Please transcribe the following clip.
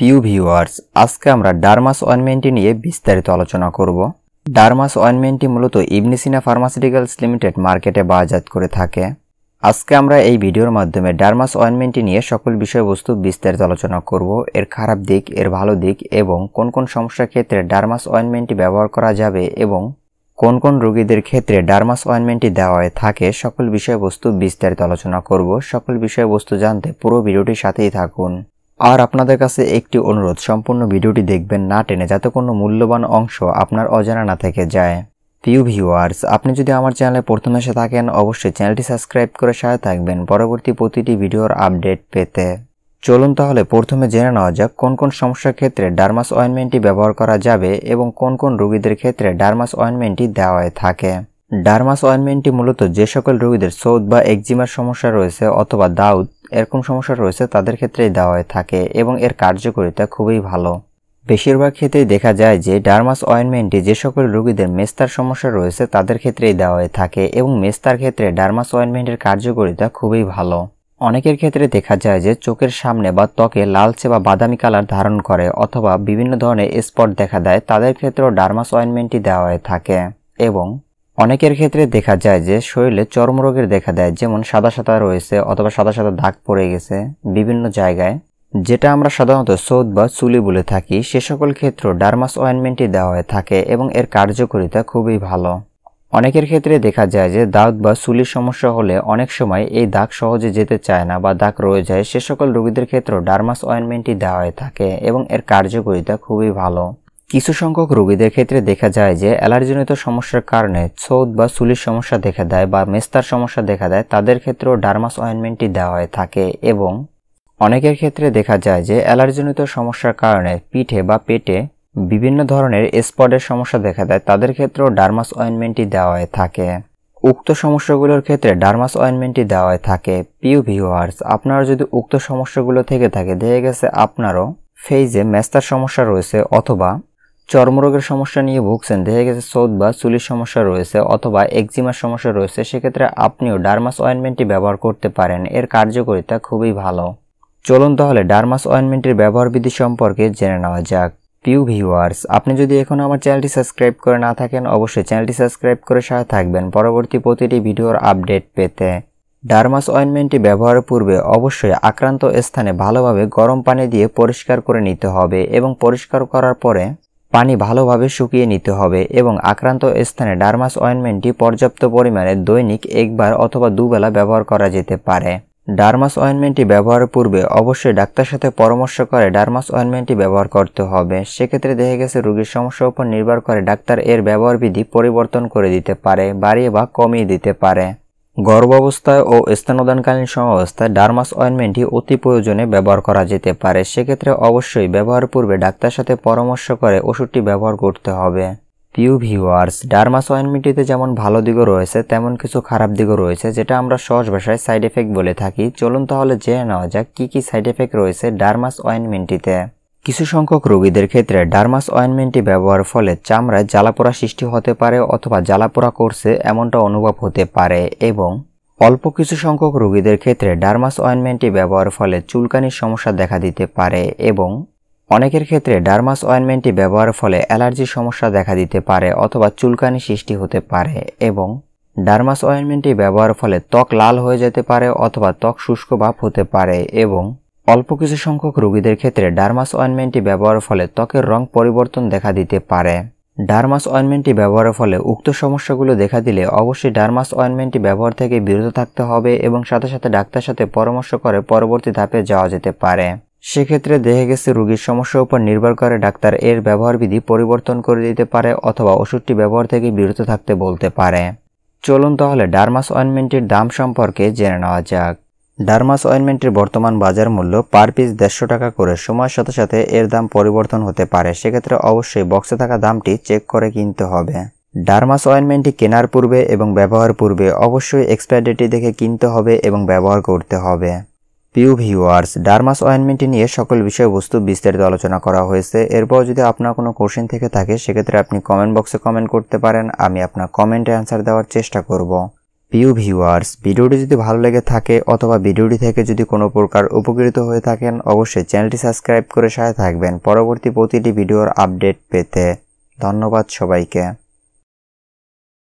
প্রিয় ভিউয়ার্স আজকে আমরা ডার্মাস অয়েনমেন্টটি নিয়ে বিস্তারিত আলোচনা করব ডার্মাস অয়েনমেন্টটি মূলত ইবনিসিনা ফার্মাসিউটিক্যালস লিমিটেড মার্কেটে বাজাত করে থাকে আজকে আমরা এই ভিডিওর মাধ্যমে ডার্মাস অয়েনমেন্টটি নিয়ে সকল বিষয়বস্তু বিস্তারিত আলোচনা করব এর খারাপ দিক এর ভালো দিক এবং কোন কোন সমস্যার ক্ষেত্রে ডার্মাস অয়েনমেন্টটি ব্যবহার করা যাবে এবং কোন কোন রোগীদের ক্ষেত্রে ডার্মাস অয়েনমেন্টটি দেওয়া থাকে সকল বিষয়বস্তু বিস্তারিত আলোচনা করব সকল বিষয়বস্তু জানতে পুরো ভিডিওটির সাথেই থাকুন আর আপনাদের কাছে একটি অনুরোধ সম্পূর্ণ ভিডিওটি দেখবেন না টেনে যাতে কোনো মূল্যবান অংশ আপনার অজানা না থেকে যায় প্রিয় ভিউয়ার্স আপনি যদি আমার চ্যানেলে প্রথম এসে থাকেন অবশ্যই চ্যানেলটি সাবস্ক্রাইব করে সাথে থাকবেন পরবর্তী প্রতিটি ভিডিওর আপডেট পেতে চলুন তাহলে প্রথমে জেনে নেওয়া যাক কোন কোন সমস্যার ক্ষেত্রে ডার্মাস অয়েনমেন্টটি ব্যবহার করা যাবে এবং কোন কোন রোগীদের ক্ষেত্রে ডার্মাস অয়েনমেন্টটি দেওয়া থাকে ডার্মাস অয়েনমেন্টটি মূলত যে সকল রোগীদের সৌদ বা একজিমার সমস্যা রয়েছে অথবা দাউদ এরকম সমস্যা রয়েছে তাদের ক্ষেত্রেই দেওয়া হয়ে থাকে এবং এর কার্যকারিতা খুবই ভালো বেশিরভাগ ক্ষেত্রেই দেখা যায় যে ডার্মাস অয়েনমেন্টটি যে সকল রোগীদের মেস্তার সমস্যা রয়েছে তাদের ক্ষেত্রেই দেওয়া হয়ে থাকে এবং মেস্তার ক্ষেত্রে ডার্মাস অয়েনমেন্টের কার্যকারিতা খুবই ভালো অনেকের ক্ষেত্রে দেখা যায় যে চোখের সামনে বা ত্বকে লালচে বা বাদামি কালার ধারণ করে অথবা বিভিন্ন ধরনের স্পট দেখা দেয় তাদের ক্ষেত্রেও ডার্মাস অয়েনমেন্টটি দেওয়া হয়ে থাকে এবং অনেকের ক্ষেত্রে দেখা যায় যে শরীরে চর্মরোগের দেখা দেয় যেমন সাদা সাদা রয়েছে অথবা সাদা সাদা দাগ পড়ে গেছে বিভিন্ন জায়গায় যেটা আমরা সাধারণত সৌদ বা চুলি বলে থাকি সে সকল ক্ষেত্র ডার্মাস অয়েনমেন্টই দেওয়া হয়ে থাকে এবং এর কার্যকারিতা খুবই ভালো অনেকের ক্ষেত্রে দেখা যায় যে দাগ বা চুলির সমস্যা হলে অনেক সময় এই দাগ সহজে যেতে চায় না বা দাগ রয়ে যায় সে সকল রোগীদের ক্ষেত্রেও ডার্মাস অয়েনমেন্টই দেওয়া হয়ে থাকে এবং এর কার্যকারিতা খুবই ভালো কিছু সংখ্যক রোগীদের ক্ষেত্রে দেখা যায় যে অ্যালার্জিজনিত সমস্যার কারণে ছোদ বা চুলির সমস্যা দেখা দেয় বা মেস্তার সমস্যা দেখা দেয় তাদের ক্ষেত্রেও ডার্মাস অয়েনমেন্টটি দেওয়া হয়ে থাকে এবং অনেকের ক্ষেত্রে দেখা যায় যে অ্যালার্জিজনিত সমস্যার কারণে পিঠে বা পেটে বিভিন্ন ধরনের স্পটের সমস্যা দেখা দেয় তাদের ক্ষেত্রেও ডার্মাস অয়েনমেন্টটি দেওয়া হয়ে থাকে উক্ত সমস্যাগুলোর ক্ষেত্রে ডার্মাস অয়েনমেন্টটি দেওয়া হয়ে থাকে পিউ ভিউয়ার্স আপনারা যদি উক্ত সমস্যাগুলো থেকে থাকে দেখে গেছে আপনারও ফেইজে মেস্তার সমস্যা রয়েছে অথবা চর্মরোগের সমস্যা নিয়ে ভুগছেন দেখা গেছে সৌদ বা চুলির সমস্যা রয়েছে অথবা একজিমার সমস্যা রয়েছে সেক্ষেত্রে আপনিও ডার্মাস অয়েনমেন্টটি ব্যবহার করতে পারেন এর কার্যকারিতা খুবই ভালো চলুন তাহলে ডার্মাস অয়েনমেন্টের ব্যবহারবিধি সম্পর্কে জেনে নেওয়া যাক প্রিয় ভিউয়ার্স আপনি যদি এখনও আমার চ্যানেলটি সাবস্ক্রাইব করে না থাকেন অবশ্যই চ্যানেলটি সাবস্ক্রাইব করে সাথে থাকবেন পরবর্তী প্রতিটি ভিডিওর আপডেট পেতে ডার্মাস অয়েনমেন্টটি ব্যবহারের পূর্বে অবশ্যই আক্রান্ত স্থানে ভালোভাবে গরম পানি দিয়ে পরিষ্কার করে নিতে হবে এবং পরিষ্কার করার পরে পানি ভালোভাবে শুকিয়ে নিতে হবে এবং আক্রান্ত স্থানে ডার্মাস অয়েনমেন্টটি পর্যাপ্ত পরিমাণে দৈনিক একবার অথবা দুবেলা ব্যবহার করা যেতে পারে ডার্মাস অয়েনমেন্টটি ব্যবহারের পূর্বে অবশ্যই ডাক্তার সাথে পরামর্শ করে ডার্মাস অয়েনমেন্টটি ব্যবহার করতে হবে সেক্ষেত্রে দেখা গেছে রোগীর সমস্যার উপর নির্ভর করে ডাক্তার এর ব্যবহার বিধি পরিবর্তন করে দিতে পারে বাড়িয়ে বা কমিয়ে দিতে পারে গর্ভাবস্থায় ও স্থানদানকালীন সমাবস্থায় ডার্মাস অয়েনমেন্টটি অতি প্রয়োজনে ব্যবহার করা যেতে পারে সেক্ষেত্রে অবশ্যই ব্যবহার পূর্বে ডাক্তার সাথে পরামর্শ করে ওষুধটি ব্যবহার করতে হবে প্রিয় ভিউয়ার্স ডার্মাস অয়েনমেন্টটিতে যেমন ভালো দিকও রয়েছে তেমন কিছু খারাপ দিকও রয়েছে যেটা আমরা সহজ ভাষায় সাইড এফেক্ট বলে থাকি চলুন তাহলে জেনে নেওয়া যাক কী কী সাইড এফেক্ট রয়েছে ডার্মাস অয়েনমেন্টটিতে কিছু সংখ্যক রোগীদের ক্ষেত্রে ডার্মাস অয়েনমেন্টটি ব্যবহার ফলে চামড়ায় জ্বালাপোড়া সৃষ্টি হতে পারে অথবা জ্বালাপোড়া করছে এমনটা অনুভব হতে পারে এবং অল্প কিছু সংখ্যক রোগীদের ক্ষেত্রে ডার্মাস অয়েনমেন্টটি ব্যবহার ফলে চুলকানির সমস্যা দেখা দিতে পারে এবং অনেকের ক্ষেত্রে ডার্মাস অয়েনমেন্টটি ব্যবহার ফলে অ্যালার্জির সমস্যা দেখা দিতে পারে অথবা চুলকানি সৃষ্টি হতে পারে এবং ডার্মাস অয়েনমেন্টটি ব্যবহার ফলে ত্বক লাল হয়ে যেতে পারে অথবা ত্বক শুষ্ক ভাব হতে পারে এবং অল্প কিছু সংখ্যক রোগীদের ক্ষেত্রে ডার্মাস অয়েনমেন্টটি ব্যবহারের ফলে ত্বকের রং পরিবর্তন দেখা দিতে পারে ডার্মাস অয়েনমেন্টটি ব্যবহারের ফলে উক্ত সমস্যাগুলো দেখা দিলে অবশ্যই ডার্মাস অয়েনমেন্টটি ব্যবহার থেকে বিরত থাকতে হবে এবং সাথে সাথে ডাক্তার সাথে পরামর্শ করে পরবর্তী ধাপে যাওয়া যেতে পারে সেক্ষেত্রে দেখা গেছে রোগীর সমস্যার উপর নির্ভর করে ডাক্তার এর ব্যবহারবিধি পরিবর্তন করে দিতে পারে অথবা ওষুধটি ব্যবহার থেকে বিরত থাকতে বলতে পারে চলুন তাহলে ডার্মাস অয়েনমেন্টের দাম সম্পর্কে জেনে নেওয়া যাক ডার্মাস অয়েনমেন্টের বর্তমান বাজার মূল্য পার পিস দেড়শো টাকা করে সময়ের সাথে সাথে এর দাম পরিবর্তন হতে পারে সেক্ষেত্রে অবশ্যই বক্সে থাকা দামটি চেক করে কিনতে হবে ডার্মাস অয়েনমেন্টটি কেনার পূর্বে এবং ব্যবহার পূর্বে অবশ্যই এক্সপায়ার ডেটটি দেখে কিনতে হবে এবং ব্যবহার করতে হবে পিউ ভিউয়ার্স ডার্মাস অয়েনমেন্টটি নিয়ে সকল বিষয়বস্তু বিস্তারিত আলোচনা করা হয়েছে এরপর যদি আপনার কোনো কোশ্চেন থেকে থাকে সেক্ষেত্রে আপনি কমেন্ট বক্সে কমেন্ট করতে পারেন আমি আপনার কমেন্টে অ্যান্সার দেওয়ার চেষ্টা করব প্রিয় ভিউয়ার্স ভিডিওটি যদি ভালো লেগে থাকে অথবা ভিডিওটি থেকে যদি কোনো প্রকার উপকৃত হয়ে থাকেন অবশ্যই চ্যানেলটি সাবস্ক্রাইব করে সাথে থাকবেন পরবর্তী প্রতিটি ভিডিওর আপডেট পেতে ধন্যবাদ সবাইকে